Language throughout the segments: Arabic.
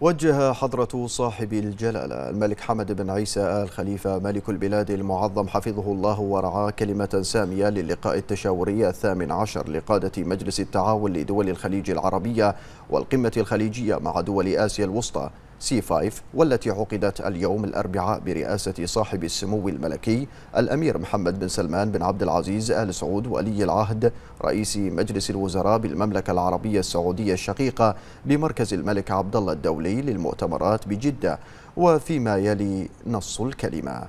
وجه حضرة صاحب الجلالة الملك حمد بن عيسى آل خليفة ملك البلاد المعظم حفظه الله ورعاه كلمة سامية للقاء التشاوري الثامن عشر لقادة مجلس التعاون لدول الخليج العربية والقمة الخليجية مع دول آسيا الوسطى سي 5 والتي عقدت اليوم الأربعاء برئاسة صاحب السمو الملكي الأمير محمد بن سلمان بن عبد العزيز آل سعود ولي العهد رئيس مجلس الوزراء بالمملكة العربية السعودية الشقيقة بمركز الملك عبد الله الدولي للمؤتمرات بجدة وفيما يلي نص الكلمة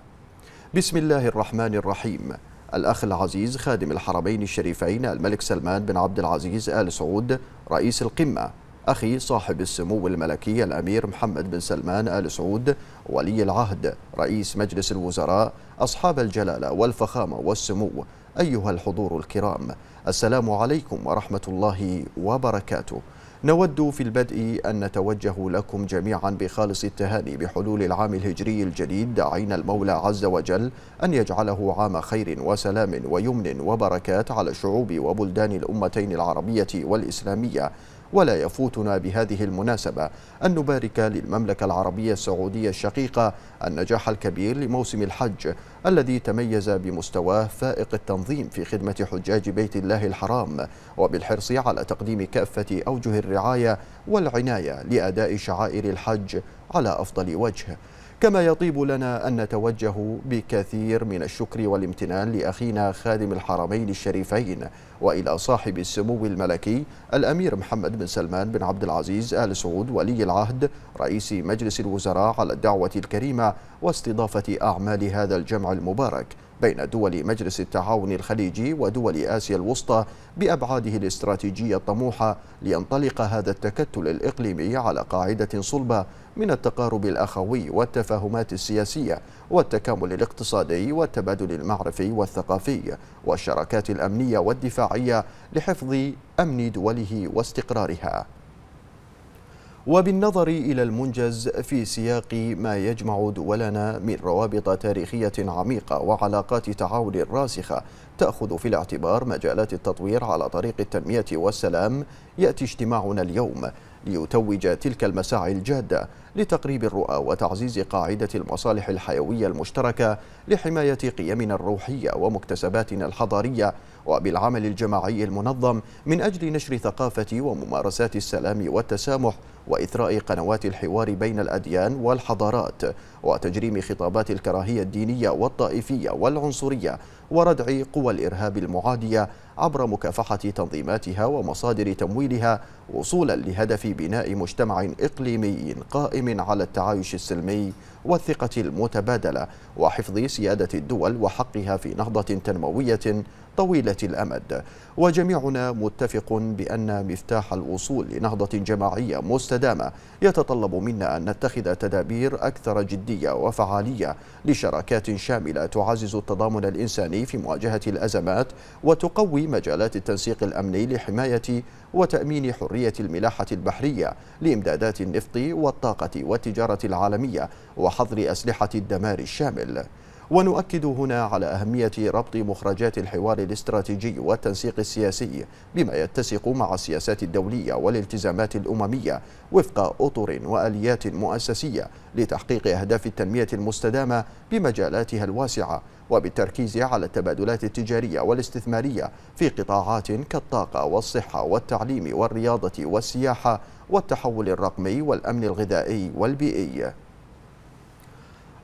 بسم الله الرحمن الرحيم الأخ العزيز خادم الحرمين الشريفين الملك سلمان بن عبد العزيز آل سعود رئيس القمة أخي صاحب السمو الملكي الأمير محمد بن سلمان آل سعود ولي العهد رئيس مجلس الوزراء أصحاب الجلالة والفخامة والسمو أيها الحضور الكرام السلام عليكم ورحمة الله وبركاته نود في البدء أن نتوجه لكم جميعا بخالص التهاني بحلول العام الهجري الجديد داعين المولى عز وجل أن يجعله عام خير وسلام ويمن وبركات على شعوب وبلدان الأمتين العربية والإسلامية ولا يفوتنا بهذه المناسبة أن نبارك للمملكة العربية السعودية الشقيقة النجاح الكبير لموسم الحج الذي تميز بمستواه فائق التنظيم في خدمة حجاج بيت الله الحرام وبالحرص على تقديم كافة أوجه الرعاية والعناية لأداء شعائر الحج على أفضل وجه كما يطيب لنا أن نتوجه بكثير من الشكر والامتنان لأخينا خادم الحرمين الشريفين وإلى صاحب السمو الملكي الأمير محمد بن سلمان بن عبد العزيز آل سعود ولي العهد رئيس مجلس الوزراء على الدعوة الكريمة واستضافة أعمال هذا الجمع المبارك بين دول مجلس التعاون الخليجي ودول آسيا الوسطى بأبعاده الاستراتيجية الطموحة لينطلق هذا التكتل الإقليمي على قاعدة صلبة من التقارب الأخوي والتفاهمات السياسية والتكامل الاقتصادي والتبادل المعرفي والثقافي والشراكات الأمنية والدفاعية لحفظ أمن دوله واستقرارها وبالنظر إلى المنجز في سياق ما يجمع دولنا من روابط تاريخية عميقة وعلاقات تعاون راسخة تأخذ في الاعتبار مجالات التطوير على طريق التنمية والسلام يأتي اجتماعنا اليوم ليتوج تلك المساعي الجادة لتقريب الرؤى وتعزيز قاعدة المصالح الحيوية المشتركة لحماية قيمنا الروحية ومكتسباتنا الحضارية وبالعمل الجماعي المنظم من أجل نشر ثقافة وممارسات السلام والتسامح وإثراء قنوات الحوار بين الأديان والحضارات وتجريم خطابات الكراهية الدينية والطائفية والعنصرية وردع قوى الإرهاب المعادية عبر مكافحة تنظيماتها ومصادر تمويلها وصولا لهدف بناء مجتمع إقليمي قائم على التعايش السلمي والثقة المتبادلة وحفظ سيادة الدول وحقها في نهضة تنموية طويلة الأمد وجميعنا متفق بأن مفتاح الوصول لنهضة جماعية مستدامة يتطلب منا أن نتخذ تدابير أكثر جدية وفعالية لشراكات شاملة تعزز التضامن الإنساني الدولي في مواجهة الأزمات وتقوي مجالات التنسيق الأمني لحماية وتأمين حرية الملاحة البحرية لإمدادات النفط والطاقة والتجارة العالمية وحظر أسلحة الدمار الشامل ونؤكد هنا على أهمية ربط مخرجات الحوار الاستراتيجي والتنسيق السياسي بما يتسق مع السياسات الدولية والالتزامات الأممية وفق أطر وآليات مؤسسية لتحقيق أهداف التنمية المستدامة بمجالاتها الواسعة وبالتركيز على التبادلات التجارية والاستثمارية في قطاعات كالطاقة والصحة والتعليم والرياضة والسياحة والتحول الرقمي والأمن الغذائي والبيئي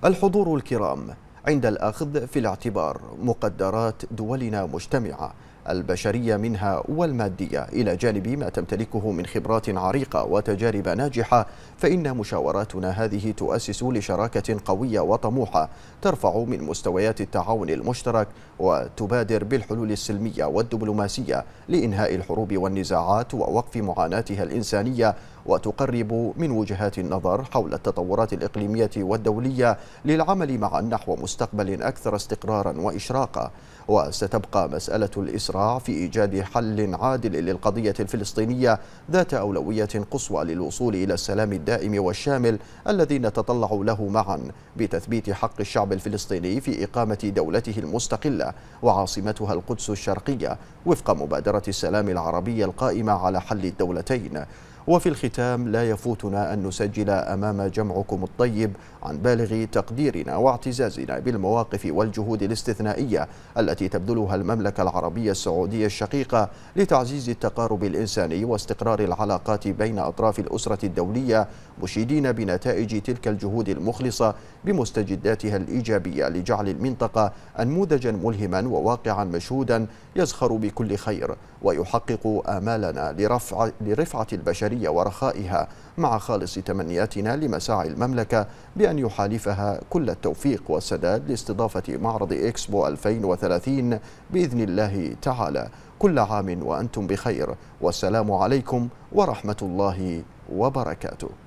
الحضور الكرام عند الأخذ في الاعتبار مقدرات دولنا مجتمعة البشريه منها والماديه الى جانب ما تمتلكه من خبرات عريقه وتجارب ناجحه فان مشاوراتنا هذه تؤسس لشراكه قويه وطموحه ترفع من مستويات التعاون المشترك وتبادر بالحلول السلميه والدبلوماسيه لانهاء الحروب والنزاعات ووقف معاناتها الانسانيه وتقرب من وجهات النظر حول التطورات الاقليميه والدوليه للعمل معا نحو مستقبل اكثر استقرارا واشراقا وستبقى مساله الاسراء الإسراع في إيجاد حل عادل للقضية الفلسطينية ذات أولوية قصوى للوصول إلى السلام الدائم والشامل الذي نتطلع له معا بتثبيت حق الشعب الفلسطيني في إقامة دولته المستقلة وعاصمتها القدس الشرقية وفق مبادرة السلام العربية القائمة على حل الدولتين وفي الختام لا يفوتنا أن نسجل أمام جمعكم الطيب عن بالغ تقديرنا واعتزازنا بالمواقف والجهود الاستثنائية التي تبذلها المملكة العربية السعودية الشقيقة لتعزيز التقارب الإنساني واستقرار العلاقات بين أطراف الأسرة الدولية مشيدين بنتائج تلك الجهود المخلصة بمستجداتها الإيجابية لجعل المنطقة أنموذجا ملهما وواقعا مشهودا يزخر بكل خير ويحقق آمالنا لرفع لرفعة البشرية ورخائها مع خالص تمنياتنا لمساعي المملكة بأن يحالفها كل التوفيق والسداد لاستضافة معرض إكسبو 2030 بإذن الله تعالى كل عام وأنتم بخير والسلام عليكم ورحمة الله وبركاته